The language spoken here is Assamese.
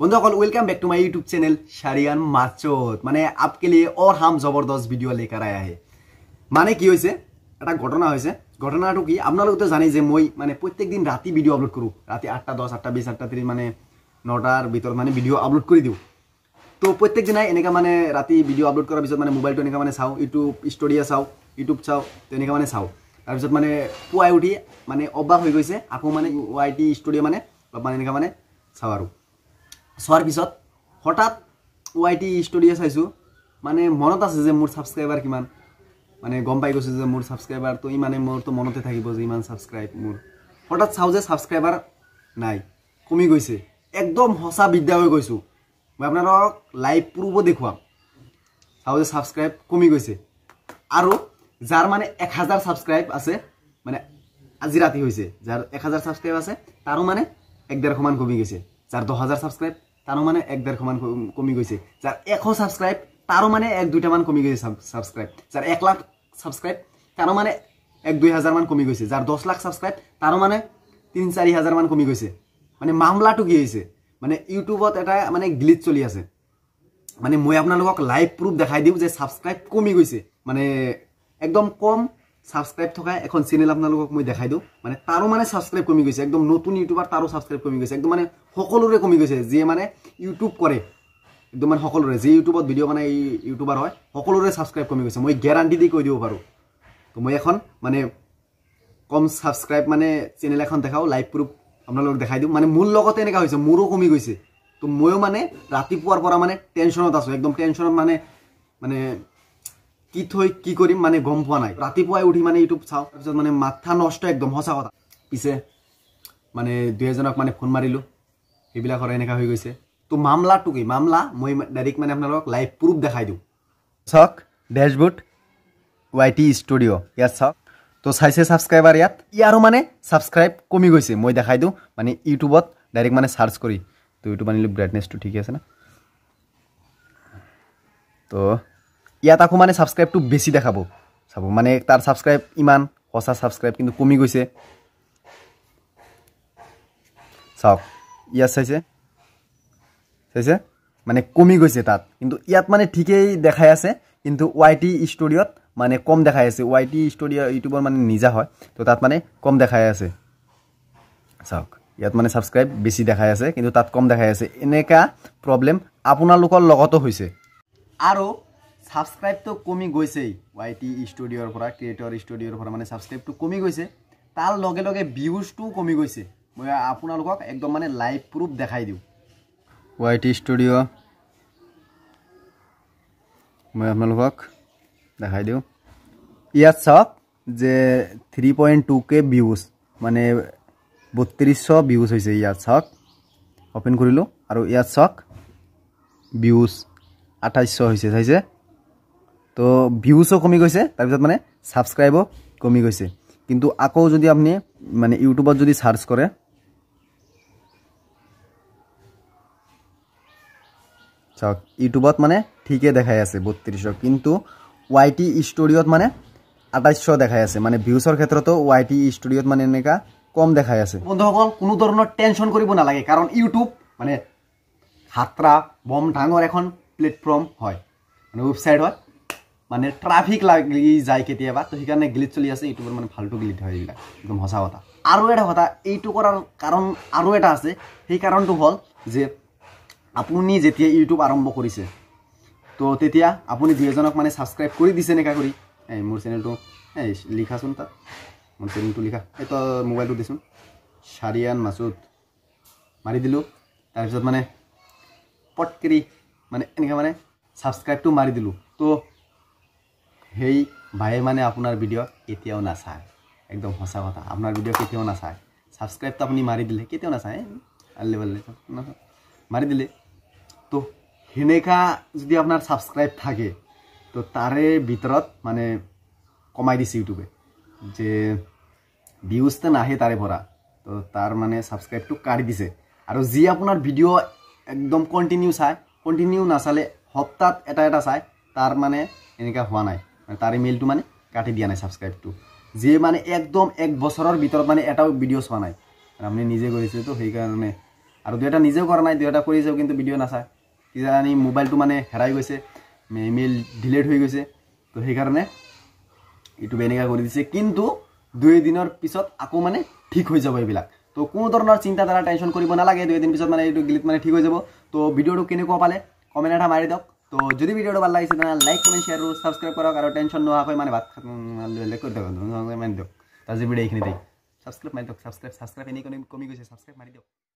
বন্ধুসকল welcome back to my YouTube channel শ্বাৰিয়ান মাছত মানে আপকে লি অৰ হাম জবৰদস্ত ভিডিঅ' লেকাৰাই আহে মানে কি হৈছে এটা ঘটনা হৈছে ঘটনাটো কি আপোনালোকেতো জানে যে মই মানে প্ৰত্যেক দিন ৰাতি ভিডিঅ' আপলোড কৰোঁ ৰাতি আঠটা দহ আঠটা বিছ আঠটা ত্ৰিছ মানে নটাৰ ভিতৰত মানে ভিডিঅ' আপলোড কৰি দিওঁ তো প্ৰত্যেক দিনাই এনেকৈ মানে ৰাতি ভিডিঅ' আপলোড কৰাৰ পিছত মানে মোবাইলটো এনেকৈ মানে চাওঁ ইউটিউব ষ্টৰিয়ে চাওঁ ইউটিউব চাওঁ তেনেকৈ মানে চাওঁ তাৰপিছত মানে পুৱাই উঠি মানে অভ্যাস হৈ গৈছে আকৌ মানে ৱাই টি ষ্টৰিয়ে মানে অলপমান এনেকৈ মানে চাওঁ আৰু চোৱাৰ পিছত হঠাৎ ৱাই টি ষ্টুডিঅ' চাইছোঁ মানে মনত আছে যে মোৰ ছাবস্ক্ৰাইবাৰ কিমান মানে গম পাই গৈছোঁ যে মোৰ ছাবস্ক্ৰাইবাৰটো ইমানে মোৰতো মনতে থাকিব যে ইমান ছাবস্ক্ৰাইব মোৰ হঠাৎ চাওঁ যে ছাবস্ক্ৰাইবাৰ নাই কমি গৈছে একদম সঁচা বিদ্যা হৈ গৈছোঁ মই আপোনালোকক লাইভ প্ৰুফো দেখুৱাম চাওঁ যে ছাবস্ক্ৰাইব কমি গৈছে আৰু যাৰ মানে এক হাজাৰ ছাবস্ক্ৰাইব আছে মানে আজি ৰাতি হৈছে যাৰ এক হাজাৰ ছাবস্ক্ৰাইব আছে তাৰো মানে এক ডেৰশমান কমি গৈছে যাৰ দহ হাজাৰ ছাবস্ক্ৰাইব তাৰো মানে এক ডেৰশমান কমি গৈছে যাৰ এশ ছাবস্ক্ৰাইব তাৰো মানে এক দুইটামান কমি গৈছে ছাবস্ক্ৰাইব যাৰ এক লাখ ছাবস্ক্ৰাইব তাৰো মানে এক দুই হাজাৰমান কমি গৈছে যাৰ দহ লাখ ছাবস্ক্ৰাইব তাৰো মানে তিনি চাৰি হাজাৰমান কমি গৈছে মানে মামলাটো কি হৈছে মানে ইউটিউবত এটা মানে গ্লিট চলি আছে মানে মই আপোনালোকক লাইভ প্ৰুফ দেখাই দিওঁ যে ছাবস্ক্ৰাইব কমি গৈছে মানে একদম কম সাবস্ক্রাইব থাকা এখন চেনেল আপনার মানে দেখাই দোক মানে তারও মানে সাবস্ক্রাইব কমি গেছে একদম নতুন ইউটিউবার তারও সাবস্ক্রাইব কমি গেছে একদম মানে সকলরে কমি গেছে যে মানে ইউটিউব করে একদম মানে সকলরে যে ইউটিউবত ভিডিও বানায় ইউটিউবার হয় সকলরে সাবস্ক্রাইব কমি গেছে মই গ্যারান্টি দিয়ে কই দিব পারো তো মই এখন মানে কম সাবস্ক্রাইব মানে চেনেল এখন দেখাও লাইভ প্রুফ আপনার দেখাই দিব মানে মূল লগতে এনেকা হয়েছে মোরও কমি গেছে তো ময়ও মানে রাতে পরা মানে টেনশনত আছো একদম টেনশন মানে মানে কি থৈ কি কৰিম মানে গম পোৱা নাই ৰাতিপুৱাই উঠি মানে ইউটিউব চাওঁ তাৰপিছত মানে মাথা নষ্ট একদম সঁচা কথা পিছে মানে দুই এজনক মানে ফোন মাৰিলোঁ সেইবিলাকৰ এনেকুৱা হৈ গৈছে তো মামলাটো কি মামলা মই ডাইৰেক্ট মানে আপোনালোকক লাইভ প্ৰুফ দেখাই দিওঁ চাওক ডেচবোৰ্ড ৱাই টি ষ্টুডিঅ' ইয়াত চাওক তো চাইছে ছাবস্ক্ৰাইবাৰ ইয়াত ইয়াৰো মানে ছাবস্ক্ৰাইব কমি গৈছে মই দেখাই দিওঁ মানে ইউটিউবত ডাইৰেক্ট মানে চাৰ্চ কৰি তো ইউটিউব আনিলোঁ ব্ৰাইটনেছটো ঠিকে আছে ন তো ইয়াত আকৌ মানে ছাবস্ক্ৰাইবটো বেছি দেখাব চাব মানে তাৰ ছাবস্ক্ৰাইব ইমান সঁচা ছাবস্ক্ৰাইব কিন্তু কমি গৈছে চাওক ইয়াত চাইছে চাইছে মানে কমি গৈছে তাত কিন্তু ইয়াত মানে ঠিকেই দেখাই আছে কিন্তু ৱাই টি ষ্টুডিঅ'ত মানে কম দেখাই আছে ৱাই টি ষ্টুডিঅ' ইউটিউবৰ মানে নিজা হয় তো তাত মানে কম দেখাই আছে চাওক ইয়াত মানে ছাবস্ক্ৰাইব বেছি দেখাই আছে কিন্তু তাত কম দেখাই আছে এনেকুৱা প্ৰব্লেম আপোনালোকৰ লগতো হৈছে আৰু সাবস্ক্রাইব তো কমি গৈছেই ওয়াই টি স্টুডিওর পর ক্রিয়েটর স্টুডিওর পর মানে সাবস্ক্রাইব তো কমি গৈছে তার লগে লগে ভিউজটো কমি গৈছে মই আপোনালোক একদম মানে লাইভ প্রুফ দেখাই দিও ওয়াই টি স্টুডিও মই আপোনালোক দেখাই দিও ইয়াত চাওক যে three point two K views মানে বত্রিশশো ভিউজ হয়েছে ইয়াত চাওক অপেন করিল আর ইয়াত চাওক ভিউজ আঠাইশশো হয়েছে চাইছে তো ভিউজও কমি গৈছে তাৰপিছত মানে ছাবস্ক্ৰাইবো কমি গৈছে কিন্তু আকৌ যদি আপুনি মানে ইউটিউবত যদি চাৰ্চ কৰে চাওক ইউটিউবত মানে ঠিকে দেখাই আছে বত্ৰিছশ কিন্তু ৱাই টি ষ্টুডিঅ'ত মানে আটাইশ দেখাই আছে মানে ভিউজৰ ক্ষেত্ৰতো ৱাই টি ষ্টুডিঅ'ত মানে এনেকুৱা কম দেখাই আছে বন্ধুসকল কোনো ধৰণৰ টেনশ্যন কৰিব নালাগে কাৰণ ইউটিউব মানে হাতৰা বম ডাঙৰ এখন প্লেটফৰ্ম হয় মানে ৱেবছাইট হয় মানে ট্ৰাফিক লাগি যায় কেতিয়াবা তো সেইকাৰণে গ্লিট চলি আছে ইউটিউবৰ মানে ফাল্টু গ্লিট হয় এইবিলাক একদম সঁচা কথা আৰু এটা কথা এইটো কৰাৰ কাৰণ আৰু এটা আছে সেই কাৰণটো হ'ল যে আপুনি যেতিয়া ইউটিউব আৰম্ভ কৰিছে তো তেতিয়া আপুনি দুই এজনক মানে ছাবস্ক্ৰাইব কৰি দিছে এনেকুৱা কৰি এই মোৰ চেনেলটো এই লিখাচোন তাত মোৰ চেনেলটো লিখা এইটো মোবাইলটো দেচোন চাৰিয়ান মাছুত মাৰি দিলোঁ তাৰপিছত মানে পটকেৰি মানে এনেকৈ মানে ছাবস্ক্ৰাইবটো মাৰি দিলোঁ তো সেই ভায়ে মানে আপোনাৰ ভিডিঅ' কেতিয়াও নাচায় একদম সঁচা কথা আপোনাৰ ভিডিঅ' কেতিয়াও নাচায় ছাবস্ক্ৰাইবটো আপুনি মাৰি দিলে কেতিয়াও নাচায় আল্লে পাল্লে মাৰি দিলে তো সেনেকা যদি আপোনাৰ ছাবস্ক্ৰাইব থাকে তো তাৰে ভিতৰত মানে কমাই দিছে ইউটিউবে যে ভিউজ তে নাহে তাৰে পৰা তো তাৰ মানে ছাবস্ক্ৰাইবটো কাঢ়ি দিছে আৰু যি আপোনাৰ ভিডিঅ' একদম কণ্টিনিউ চায় কণ্টিনিউ নাচালে সপ্তাহত এটা এটা চায় তাৰ মানে এনেকুৱা হোৱা নাই তাৰ ইমেইলটো মানে কাটি দিয়া নাই ছাবস্ক্ৰাইবটো যিয়ে মানে একদম এক বছৰৰ ভিতৰত মানে এটাও ভিডিঅ' চোৱা নাই আপুনি নিজে কৰিছে তো সেইকাৰণে আৰু দুয়োটা নিজেও কৰা নাই দুয়োটা কৰিছেও কিন্তু ভিডিঅ' নাচায় কিজানি মোবাইলটো মানে হেৰাই গৈছে ইমেইল ডিলেট হৈ গৈছে তো সেইকাৰণে এইটো এনেকুৱা কৰি দিছে কিন্তু দুই এদিনৰ পিছত আকৌ মানে ঠিক হৈ যাব এইবিলাক তো কোনো ধৰণৰ চিন্তাধাৰা টেনশ্যন কৰিব নালাগে দুই এদিন পিছত মানে এইটো গীত মানে ঠিক হৈ যাব তো ভিডিঅ'টো কেনেকুৱা পালে কমেণ্ট এটা মাৰি দিয়ক তো যদি ভিডিওটো ভাল লাগিছে তেনেহ'লে লাইক কমেণ্ট শ্বেয়াৰ কৰক ছাবস্ক্ৰাইব কৰক আৰু টেনশ্যন নোহোৱাকৈ মানে ভাত কৰি দিয়ক মানে দিয়ক তাৰ যি ভিডিঅ' এইখিনি দিয়ক ছাবস্ক্ৰাইব মাৰি দিয়ক ছাবস্ক্ৰাইব ছাবস্ক্ৰাইব এনেই কমি গৈছে ছাবস্ক্ৰাইব মাৰি দিয়ক